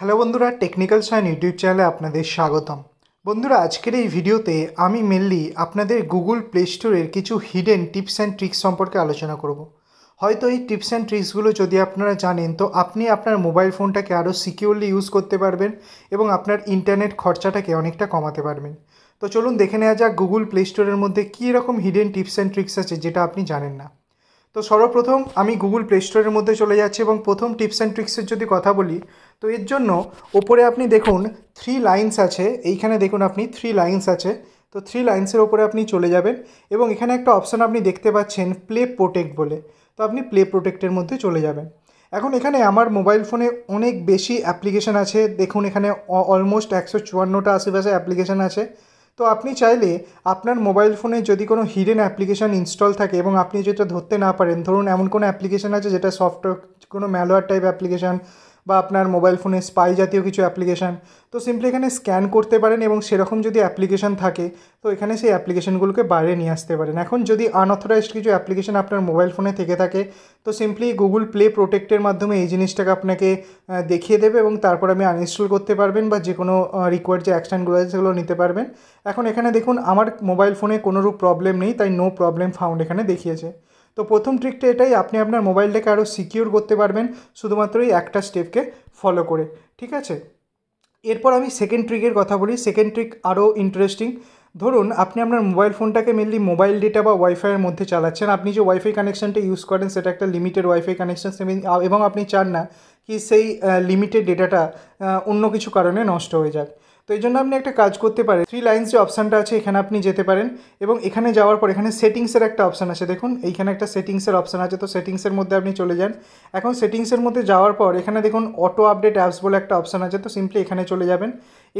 hello বন্ধুরা technical sign YouTube চ্যানেলে আপনাদের স্বাগতম বন্ধুরা আজকের এই ভিডিওতে আমি মেনলি আপনাদের গুগল প্লে স্টোরের কিছু হিডেন টিপস অ্যান্ড ট্রিক্স সম্পর্কে আলোচনা করব হয়তো এই টিপস অ্যান্ড ট্রিক্সগুলো যদি আপনারা জানেন তো আপনি আপনার মোবাইল ফোনটাকে আরও সিকিউরলি ইউজ করতে পারবেন এবং আপনার ইন্টারনেট খরচাটাকে অনেকটা কমাতে পারবেন তো চলুন দেখে নেওয়া যাক গুগল প্লে স্টোরের মধ্যে কী রকম হিডেন টিপস অ্যান্ড ট্রিক্স আছে যেটা আপনি জানেন না তো সর্বপ্রথম আমি গুগল প্লে স্টোরের মধ্যে চলে যাচ্ছি এবং প্রথম টিপস অ্যান্ড ট্রিক্সের যদি কথা বলি তো এর জন্য ওপরে আপনি দেখুন থ্রি লাইন্স আছে এইখানে দেখুন আপনি থ্রি লাইন্স আছে তো থ্রি লাইন্সের ওপরে আপনি চলে যাবেন এবং এখানে একটা অপশান আপনি দেখতে পাচ্ছেন প্লে প্রোটেক্ট বলে তো আপনি প্লে প্রোটেক্টের মধ্যে চলে যাবেন এখন এখানে আমার মোবাইল ফোনে অনেক বেশি অ্যাপ্লিকেশান আছে দেখুন এখানে অলমোস্ট একশো চুয়ান্নটা আশেপাশে অ্যাপ্লিকেশান আছে তো আপনি চাইলে আপনার মোবাইল ফোনে যদি কোনো হিডেন অ্যাপ্লিকেশান ইনস্টল থাকে এবং আপনি যেটা ধরতে না পারেন ধরুন এমন কোনো অ্যাপ্লিকেশান আছে যেটা সফটওয়্যার কোনো ম্যালোয়ার টাইপ অ্যাপ্লিকেশান বা আপনার মোবাইল ফোনে স্পাই জাতীয় কিছু অ্যাপ্লিকেশান তো সিম্পলি এখানে স্ক্যান করতে পারেন এবং সেরকম যদি অ্যাপ্লিকেশান থাকে তো এখানে সেই অ্যাপ্লিকেশানগুলোকে বাইরে নিয়ে আসতে পারেন এখন যদি আনঅথরাইজড কিছু অ্যাপ্লিকেশান আপনার মোবাইল ফোনে থেকে থাকে তো সিম্পলি গুগল প্লে প্রোটেক্টের মাধ্যমে এই জিনিসটাকে আপনাকে দেখিয়ে দেবে এবং তারপর আমি আনইনস্টল করতে পারবেন বা যে কোনো রিকোয়ার্ড যে অ্যাকশানগুলো আছে সেগুলো নিতে পারবেন এখন এখানে দেখুন আমার মোবাইল ফোনে কোনোরূপ প্রবলেম নেই তাই নো প্রবলেম ফাউন্ড এখানে দেখিয়েছে তো প্রথম ট্রিকটা এটাই আপনি আপনার মোবাইলটাকে আরও সিকিউর করতে পারবেন শুধুমাত্র এই একটা স্টেপকে ফলো করে ঠিক আছে এরপর আমি সেকেন্ড ট্রিকের কথা বলি সেকেন্ড ট্রিক আরও ইন্টারেস্টিং ধরুন আপনি আপনার মোবাইল ফোনটাকে মেনলি মোবাইল ডেটা বা ওয়াইফাইয়ের মধ্যে চালাচ্ছেন আপনি যে ওয়াইফাই কানেকশানটা ইউজ করেন সেটা একটা লিমিটেড ওয়াইফাই কানেকশান এবং আপনি চান না কি সেই লিমিটেড ডেটাটা অন্য কিছু কারণে নষ্ট হয়ে যায় তো এই জন্য আপনি একটা কাজ করতে পারেন থ্রি লাইন্স যে অপশানটা আছে এখানে আপনি যেতে পারেন এবং এখানে যাওয়ার পর এখানে সেটিংসের একটা অপশান আছে দেখুন এইখানে একটা সেটিংসের অপশান আছে তো সেটিংসের মধ্যে আপনি চলে যান এখন সেটিংসের মধ্যে যাওয়ার পর এখানে দেখুন অটো আপডেট অ্যাপস বলে একটা অপশান আছে তো সিম্পলি এখানে চলে যাবেন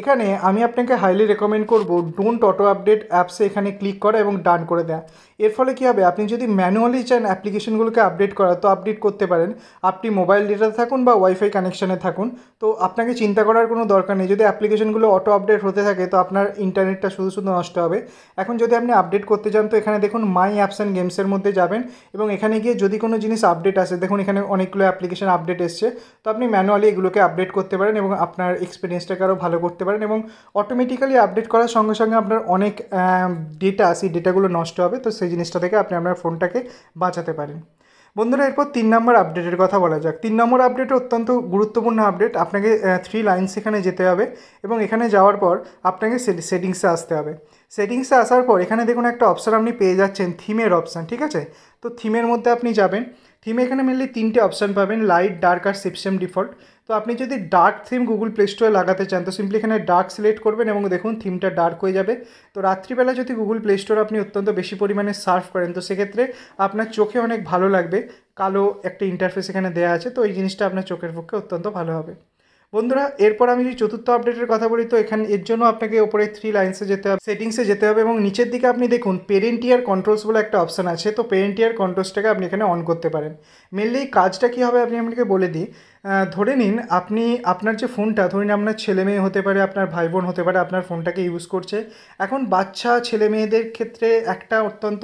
এখানে আমি আপনাকে হাইলি রেকমেন্ড করব ডোন্ট অটো আপডেট অ্যাপসে এখানে ক্লিক করা এবং ডান করে দেয়া এর ফলে কী হবে আপনি যদি ম্যানুয়ালি চান অ্যাপ্লিকেশনগুলোকে আপডেট করা তো আপডেট করতে পারেন আপনি মোবাইল ডেটাতে থাকুন বা ওয়াইফাই কানেকশানে থাকুন তো আপনাকে চিন্তা করার কোনো দরকার নেই যদি অ্যাপ্লিকেশনগুলো অটো আপডেট হতে থাকে তো আপনার ইন্টারনেটটা শুধু শুধু নষ্ট হবে এখন যদি আপনি আপডেট করতে চান তো এখানে দেখুন মাই অ্যাপস অ্যান্ড গেমসের মধ্যে যাবেন এবং এখানে গিয়ে যদি কোনো জিনিস আপডেট আসে দেখুন এখানে অনেকগুলো অ্যাপ্লিকেশন আপডেট এসছে তো আপনি ম্যানুয়ালি এগুলোকে আপডেট করতে পারেন এবং আপনার এক্সপিরিয়েন্সটাকে আরও ভালো করতে করতে পারেন এবং অটোমেটিক্যালি আপডেট করার সঙ্গে সঙ্গে আপনার অনেক ডেটা সেই ডেটাগুলো নষ্ট হবে তো সেই জিনিসটা থেকে আপনি আপনার ফোনটাকে বাঁচাতে পারেন বন্ধুরা এরপর তিন নম্বর আপডেটের কথা বলা যাক তিন নম্বর আপডেট অত্যন্ত গুরুত্বপূর্ণ আপডেট আপনাকে থ্রি লাইন সেখানে যেতে হবে এবং এখানে যাওয়ার পর আপনাকে সেটিংসে আসতে হবে সেটিংসে আসার পর এখানে দেখুন একটা অপশান আপনি পেয়ে যাচ্ছেন থিমের অপশান ঠিক আছে তো থিমের মধ্যে আপনি যাবেন থিমে এখানে মেনলি তিনটে অপশান পাবেন লাইট ডার্ক আর সিপসেম ডিফল্ট তো আপনি যদি ডার্ক থিম গুগল প্লে স্টোরে লাগাতে চান তো সিম্পলি এখানে ডার্ক সিলেক্ট করবেন এবং দেখুন থিমটা ডার্ক হয়ে যাবে তো রাত্রিবেলা যদি গুগল প্লে স্টোর আপনি অত্যন্ত বেশি পরিমাণে সার্ফ করেন তো সেক্ষেত্রে আপনার চোখে অনেক ভালো লাগবে কালো একটা ইন্টারফেস এখানে দেওয়া আছে তো এই জিনিসটা আপনার চোখের পক্ষে অত্যন্ত ভালো হবে বন্ধুরা এরপর আমি যদি চতুর্থ আপডেটের কথা বলি তো এখানে এর জন্য আপনাকে ওপরে থ্রি লাইন্সে যেতে হবে সেটিংসে যেতে হবে এবং নিচের দিকে আপনি দেখুন পেরেন্ট ইয়ার কন্ট্রোলস বলে একটা অপশান আছে তো পেরেন্ট ইয়ার কন্ট্রোলসটাকে আপনি এখানে অন করতে পারেন মেনলি কাজটা কী হবে আপনি আপনাকে বলে দিই ধরে নিন আপনি আপনার যে ফোনটা ধরে নিন আপনার ছেলে মেয়ে হতে পারে আপনার ভাই বোন হতে পারে আপনার ফোনটাকে ইউজ করছে এখন বাচ্চা ছেলে মেয়েদের ক্ষেত্রে একটা অত্যন্ত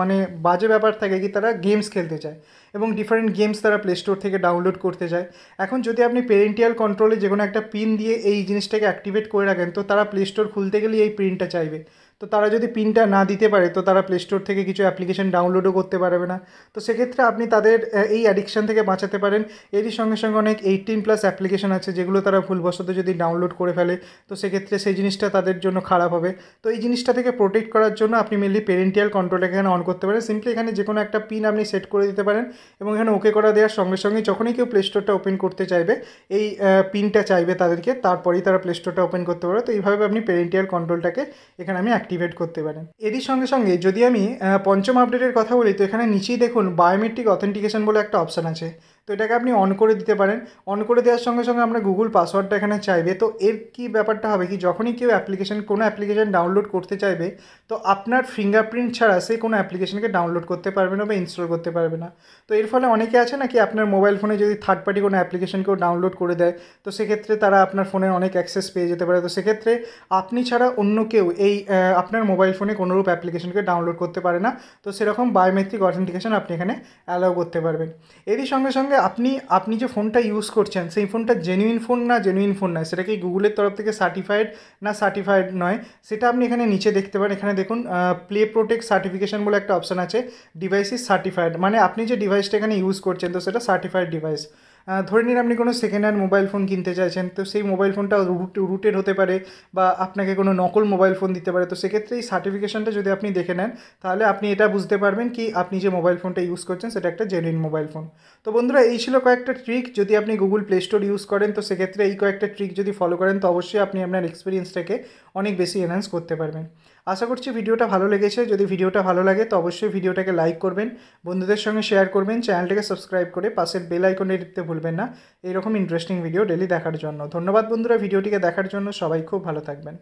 মানে বাজে ব্যাপার থাকে কি তারা গেমস খেলতে চায় এবং ডিফারেন্ট গেমস তারা প্লে স্টোর থেকে ডাউনলোড করতে চায় এখন যদি আপনি পেরেন্টিয়াল কন্ট্রোলে যে কোনো একটা পিন দিয়ে এই জিনিসটাকে অ্যাক্টিভেট করে রাখেন তো তারা প্লে স্টোর খুলতে গেলে এই পিনটা চাইবে তো তারা যদি পিনটা না দিতে পারে তো তারা প্লে স্টোর থেকে কিছু অ্যাপ্লিকেশন ডাউনলোডও করতে পারবে না তো সেক্ষেত্রে আপনি তাদের এই অ্যাডিকশান থেকে বাঁচাতে পারেন এরই সঙ্গে সঙ্গে অনেক এইটিন প্লাস অ্যাপ্লিকেশন আছে যেগুলো তারা ভুলবশত যদি ডাউনলোড করে ফেলে তো সেক্ষেত্রে সেই জিনিসটা তাদের জন্য খারাপ হবে তো এই জিনিসটা থেকে প্রোটেক্ট করার জন্য আপনি মেনলি পেরেন্টিয়াল কন্ট্রোল এখানে অন করতে পারেন সিম্পলি এখানে যে কোনো একটা পিন আপনি সেট করে দিতে পারেন এবং এখানে ওকে করা দেওয়ার সঙ্গে সঙ্গে যখনই কেউ প্লে স্টোরটা ওপেন করতে চাইবে এই পিনটা চাইবে তাদেরকে তারপরেই তারা প্লে স্টোরটা ওপেন করতে পারে তো এইভাবে আপনি পেরেন্টিয়াল কন্ট্রোলটাকে এখানে আমি অ্যাক্টিভেট করতে পারেন এরই সঙ্গে সঙ্গে যদি আমি পঞ্চম আপডেটের কথা বলি তো এখানে নিচেই দেখুন বায়োমেট্রিক অথেন্টিকেশন বলে একটা অপশান আছে তো এটাকে আপনি অন করে দিতে পারেন অন করে দেওয়ার সঙ্গে সঙ্গে আমরা গুগল পাসওয়ার্ডটা এখানে চাইবে তো এর কি ব্যাপারটা হবে কি যখনই কেউ অ্যাপ্লিকেশন কোনো অ্যাপ্লিকেশন ডাউনলোড করতে চাইবে তো আপনার ফিঙ্গারপ্রিন্ট ছাড়া সেই কোনো অ্যাপ্লিকেশনকে ডাউনলোড করতে পারবে না বা ইনস্টল করতে পারবে না তো এর ফলে অনেকে আছে নাকি আপনার মোবাইল ফোনে যদি থার্ড পার্টি কোনো অ্যাপ্লিকেশনকেও ডাউনলোড করে দেয় তো সেক্ষেত্রে তারা আপনার ফোনে অনেক অ্যাক্সেস পেয়ে যেতে পারে তো সেক্ষেত্রে আপনি ছাড়া অন্য কেউ এই আপনার মোবাইল ফোনে কোনোরূপ অ্যাপ্লিকেশনকে ডাউনলোড করতে পারে না তো সেরকম বায়োমেট্রিক অথেন্টিকেশন আপনি এখানে অ্যালাউ করতে পারবেন এরই সঙ্গে সঙ্গে আপনি আপনি যে ফোনটা ইউজ করছেন সেই ফোনটা জেনুইন ফোন না জেনুইন ফোন নয় সেটা কি গুগলের তরফ থেকে সার্টিফাইড না সার্টিফাইড নয় সেটা আপনি এখানে নিচে দেখতে পারেন এখানে দেখুন প্লে প্রোটেক্ট সার্টিফিকেশন বলে একটা অপশান আছে ডিভাইস ইজ সার্টিফাইড মানে আপনি যে ডিভাইসটা এখানে ইউজ করছেন তো সেটা সার্টিফাইড ডিভাইস ধরে নিন আপনি কোনো সেকেন্ড হ্যান্ড মোবাইল ফোন কিনতে চাইছেন তো সেই মোবাইল ফোনটা রুট রুটেড হতে পারে বা আপনাকে কোনো নকল মোবাইল ফোন দিতে পারে তো সেক্ষেত্রে এই সার্টিফিকেশানটা যদি আপনি দেখে নেন তাহলে আপনি এটা বুঝতে পারবেন কি আপনি যে মোবাইল ফোনটা ইউজ করছেন সেটা একটা জেনুইন মোবাইল ফোন তো বন্ধুরা এই ছিল কয়েকটা ট্রিক যদি আপনি গুগল প্লে স্টোর ইউজ করেন তো সেক্ষেত্রে এই কয়েকটা ট্রিক যদি ফলো করেন তো অবশ্যই আপনি আপনার এক্সপিরিয়েন্সটাকে অনেক বেশি এনহ্যান্স করতে পারবেন আশা করছি ভিডিওটা ভালো লেগেছে যদি ভিডিওটা ভালো লাগে তো অবশ্যই ভিডিওটাকে লাইক করবেন বন্ধুদের সঙ্গে শেয়ার করবেন চ্যানেলটাকে সাবস্ক্রাইব করে পাশের বেল আইকনে টিপতে ভুলবেন না এরকম ইন্টারেস্টিং ভিডিও ডেলি দেখার জন্য ধন্যবাদ বন্ধুরা ভিডিওটিকে দেখার জন্য সবাই খুব ভালো থাকবেন